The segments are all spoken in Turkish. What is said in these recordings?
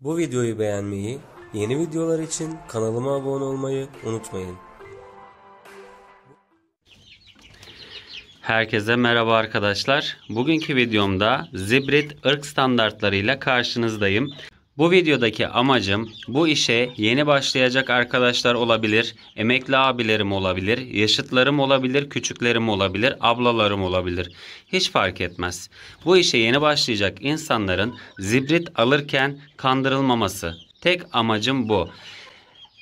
Bu videoyu beğenmeyi, yeni videolar için kanalıma abone olmayı unutmayın. Herkese merhaba arkadaşlar. Bugünkü videomda Zibrit ırk standartlarıyla karşınızdayım. Bu videodaki amacım bu işe yeni başlayacak arkadaşlar olabilir, emekli abilerim olabilir, yaşıtlarım olabilir, küçüklerim olabilir, ablalarım olabilir. Hiç fark etmez. Bu işe yeni başlayacak insanların zibrit alırken kandırılmaması. Tek amacım bu.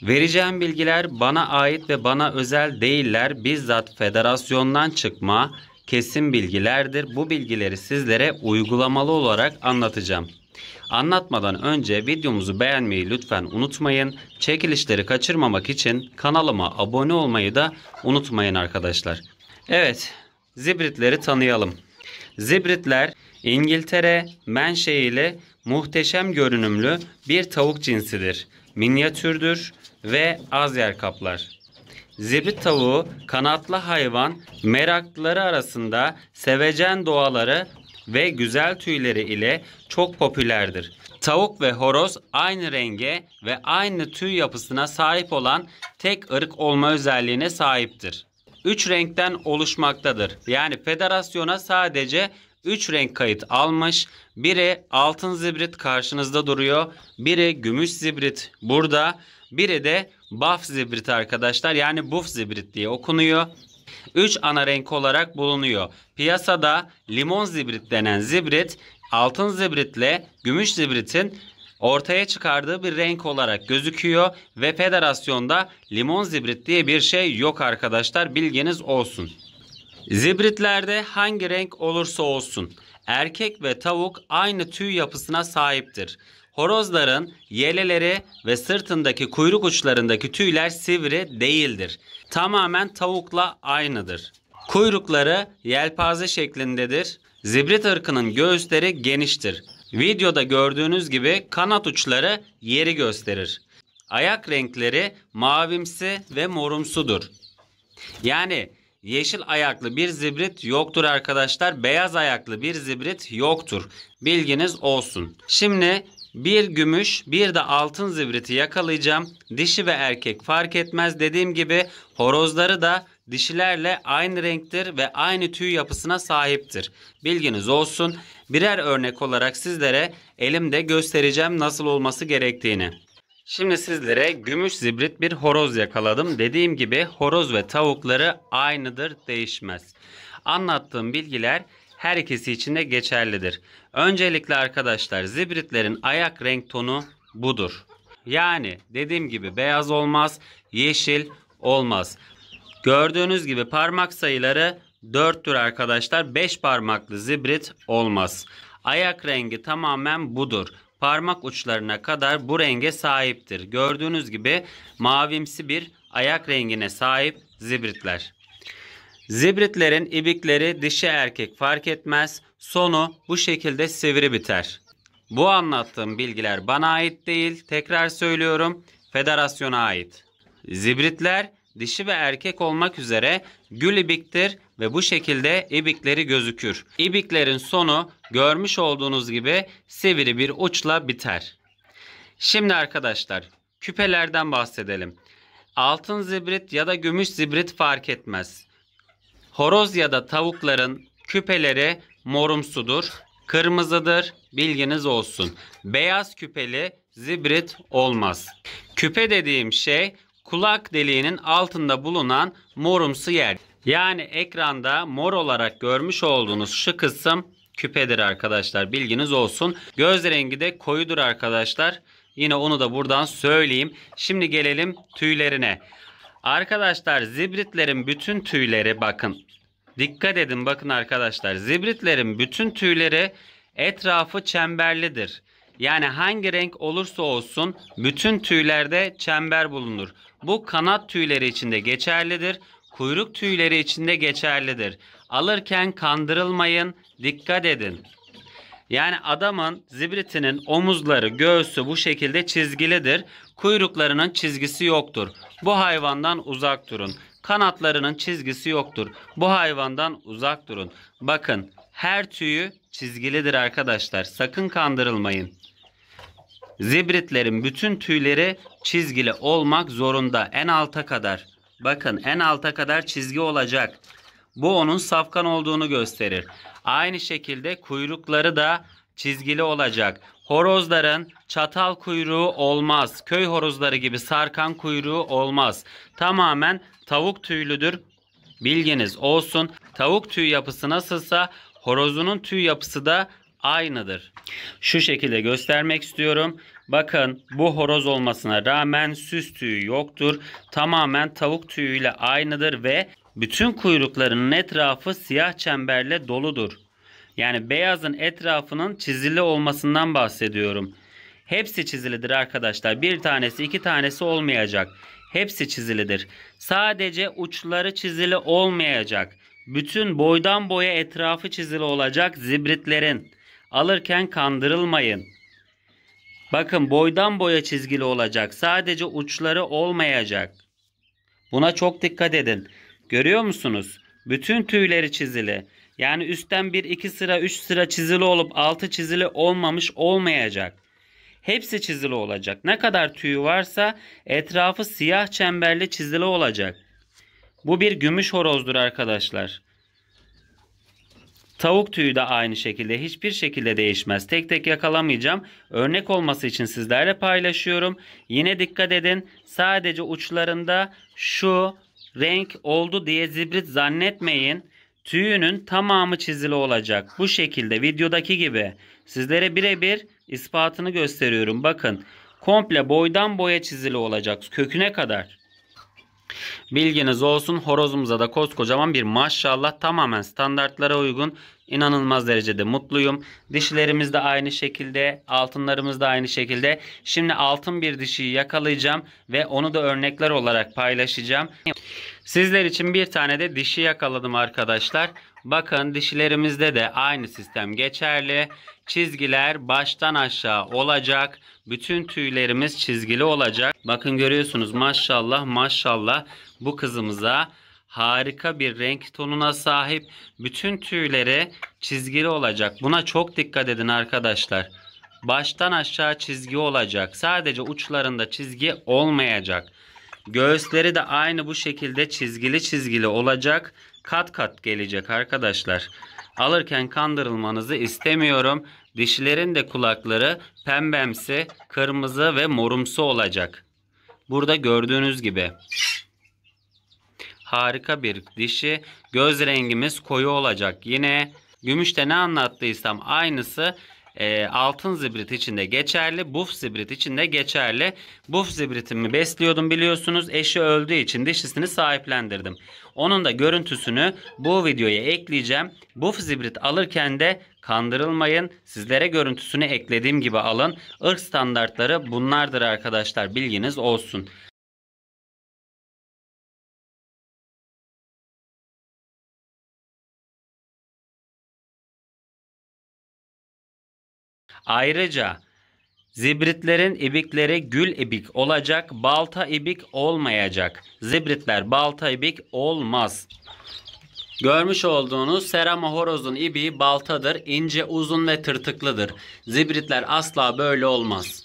Vereceğim bilgiler bana ait ve bana özel değiller. Bizzat federasyondan çıkma kesin bilgilerdir. Bu bilgileri sizlere uygulamalı olarak anlatacağım. Anlatmadan önce videomuzu beğenmeyi lütfen unutmayın. Çekilişleri kaçırmamak için kanalıma abone olmayı da unutmayın arkadaşlar. Evet, zibritleri tanıyalım. Zibritler İngiltere menşe muhteşem görünümlü bir tavuk cinsidir. Minyatürdür ve az yer kaplar. Zibrit tavuğu kanatlı hayvan meraklıları arasında sevecen doğaları ve güzel tüyleri ile çok popülerdir. Tavuk ve horoz aynı renge ve aynı tüy yapısına sahip olan tek ırk olma özelliğine sahiptir. Üç renkten oluşmaktadır. Yani federasyona sadece 3 renk kayıt almış. Biri altın zibrit karşınızda duruyor. Biri gümüş zibrit burada. Biri de buff zibrit arkadaşlar. Yani buff zibrit diye okunuyor. 3 ana renk olarak bulunuyor. Piyasada limon zibrit denen zibrit altın zibritle gümüş zibritin ortaya çıkardığı bir renk olarak gözüküyor ve federasyonda limon zibrit diye bir şey yok arkadaşlar bilginiz olsun. Zibritlerde hangi renk olursa olsun erkek ve tavuk aynı tüy yapısına sahiptir. Horozların yeleleri ve sırtındaki kuyruk uçlarındaki tüyler sivri değildir. Tamamen tavukla aynıdır. Kuyrukları yelpaze şeklindedir. Zibrit ırkının göğüsleri geniştir. Videoda gördüğünüz gibi kanat uçları yeri gösterir. Ayak renkleri mavimsi ve morumsudur. Yani yeşil ayaklı bir zibrit yoktur arkadaşlar. Beyaz ayaklı bir zibrit yoktur. Bilginiz olsun. Şimdi bir gümüş bir de altın zivriti yakalayacağım. Dişi ve erkek fark etmez. Dediğim gibi horozları da dişilerle aynı renktir ve aynı tüy yapısına sahiptir. Bilginiz olsun. Birer örnek olarak sizlere elimde göstereceğim nasıl olması gerektiğini. Şimdi sizlere gümüş zibrit bir horoz yakaladım. Dediğim gibi horoz ve tavukları aynıdır değişmez. Anlattığım bilgiler her ikisi için de geçerlidir. Öncelikle arkadaşlar zibritlerin ayak renk tonu budur. Yani dediğim gibi beyaz olmaz, yeşil olmaz. Gördüğünüz gibi parmak sayıları 4'tür arkadaşlar. 5 parmaklı zibrit olmaz. Ayak rengi tamamen budur. Parmak uçlarına kadar bu renge sahiptir. Gördüğünüz gibi mavimsi bir ayak rengine sahip zibritler. Zibritlerin ibikleri dişi erkek fark etmez. Sonu bu şekilde sivri biter. Bu anlattığım bilgiler bana ait değil. Tekrar söylüyorum. Federasyona ait. Zibritler dişi ve erkek olmak üzere gül ibiktir ve bu şekilde ibikleri gözükür. İbiklerin sonu görmüş olduğunuz gibi sivri bir uçla biter. Şimdi arkadaşlar küpelerden bahsedelim. Altın zibrit ya da gümüş zibrit fark etmez. Horoz ya da tavukların küpeleri morumsudur, kırmızıdır bilginiz olsun. Beyaz küpeli zibrit olmaz. Küpe dediğim şey kulak deliğinin altında bulunan morumsu yer. Yani ekranda mor olarak görmüş olduğunuz şu kısım küpedir arkadaşlar bilginiz olsun. Göz rengi de koyudur arkadaşlar. Yine onu da buradan söyleyeyim. Şimdi gelelim tüylerine. Arkadaşlar zibritlerin bütün tüyleri bakın. Dikkat edin bakın arkadaşlar. Zibritlerin bütün tüyleri etrafı çemberlidir. Yani hangi renk olursa olsun bütün tüylerde çember bulunur. Bu kanat tüyleri içinde geçerlidir. Kuyruk tüyleri içinde geçerlidir. Alırken kandırılmayın. Dikkat edin. Yani adamın zibritinin omuzları, göğsü bu şekilde çizgilidir. Kuyruklarının çizgisi yoktur. Bu hayvandan uzak durun. Kanatlarının çizgisi yoktur. Bu hayvandan uzak durun. Bakın her tüyü çizgilidir arkadaşlar. Sakın kandırılmayın. Zibritlerin bütün tüyleri çizgili olmak zorunda en alta kadar. Bakın en alta kadar çizgi olacak. Bu onun safkan olduğunu gösterir. Aynı şekilde kuyrukları da çizgili olacak. Horozların çatal kuyruğu olmaz. Köy horozları gibi sarkan kuyruğu olmaz. Tamamen tavuk tüylüdür. Bilginiz olsun. Tavuk tüy yapısı nasılsa horozunun tüy yapısı da aynıdır. Şu şekilde göstermek istiyorum. Bakın bu horoz olmasına rağmen süs tüyü yoktur. Tamamen tavuk tüyüyle aynıdır ve bütün kuyruklarının etrafı siyah çemberle doludur. Yani beyazın etrafının çizili olmasından bahsediyorum. Hepsi çizilidir arkadaşlar. Bir tanesi iki tanesi olmayacak. Hepsi çizilidir. Sadece uçları çizili olmayacak. Bütün boydan boya etrafı çizili olacak zibritlerin. Alırken kandırılmayın. Bakın boydan boya çizgili olacak. Sadece uçları olmayacak. Buna çok dikkat edin. Görüyor musunuz? Bütün tüyleri çizili. Yani üstten 1 2 sıra 3 sıra çizili olup 6 çizili olmamış olmayacak. Hepsi çizili olacak. Ne kadar tüyü varsa etrafı siyah çemberli çizili olacak. Bu bir gümüş horozdur arkadaşlar. Tavuk tüyü de aynı şekilde hiçbir şekilde değişmez. Tek tek yakalamayacağım. Örnek olması için sizlerle paylaşıyorum. Yine dikkat edin. Sadece uçlarında şu renk oldu diye zibrit zannetmeyin. Tüyünün tamamı çizili olacak. Bu şekilde videodaki gibi sizlere birebir ispatını gösteriyorum. Bakın komple boydan boya çizili olacak köküne kadar. Bilginiz olsun horozumuza da koskocaman bir maşallah tamamen standartlara uygun İnanılmaz derecede mutluyum. Dişilerimiz de aynı şekilde, altınlarımız da aynı şekilde. Şimdi altın bir dişiyi yakalayacağım ve onu da örnekler olarak paylaşacağım. Sizler için bir tane de dişi yakaladım arkadaşlar. Bakın dişilerimizde de aynı sistem geçerli. Çizgiler baştan aşağı olacak. Bütün tüylerimiz çizgili olacak. Bakın görüyorsunuz maşallah maşallah bu kızımıza harika bir renk tonuna sahip. Bütün tüylere çizgili olacak. Buna çok dikkat edin arkadaşlar. Baştan aşağı çizgi olacak. Sadece uçlarında çizgi olmayacak. Göğüsleri de aynı bu şekilde çizgili çizgili olacak. Kat kat gelecek arkadaşlar. Alırken kandırılmanızı istemiyorum. Dişlerin de kulakları pembemsi, kırmızı ve morumsu olacak. Burada gördüğünüz gibi harika bir dişi. Göz rengimiz koyu olacak. Yine gümüşte ne anlattıysam aynısı e, altın zibrit içinde geçerli, buf zibrit içinde geçerli. Buf zibritimi besliyordum biliyorsunuz. Eşi öldüğü için dişisini sahiplendirdim. Onun da görüntüsünü bu videoya ekleyeceğim. Buf zibrit alırken de kandırılmayın. Sizlere görüntüsünü eklediğim gibi alın. Irk standartları bunlardır arkadaşlar. Bilginiz olsun. Ayrıca zibritlerin ibikleri gül ibik olacak, balta ibik olmayacak. Zibritler balta ibik olmaz. Görmüş olduğunuz serama horozun ibiği baltadır, ince, uzun ve tırtıklıdır. Zibritler asla böyle olmaz.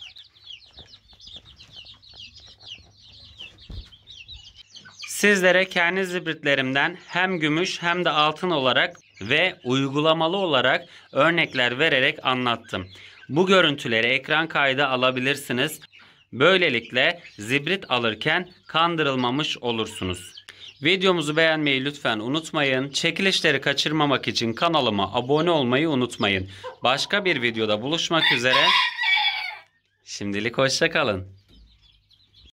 Sizlere kendi zibritlerimden hem gümüş hem de altın olarak ve uygulamalı olarak örnekler vererek anlattım. Bu görüntüleri ekran kaydı alabilirsiniz. Böylelikle zibrit alırken kandırılmamış olursunuz. Videomuzu beğenmeyi lütfen unutmayın. Çekilişleri kaçırmamak için kanalıma abone olmayı unutmayın. Başka bir videoda buluşmak üzere. Şimdilik hoşçakalın.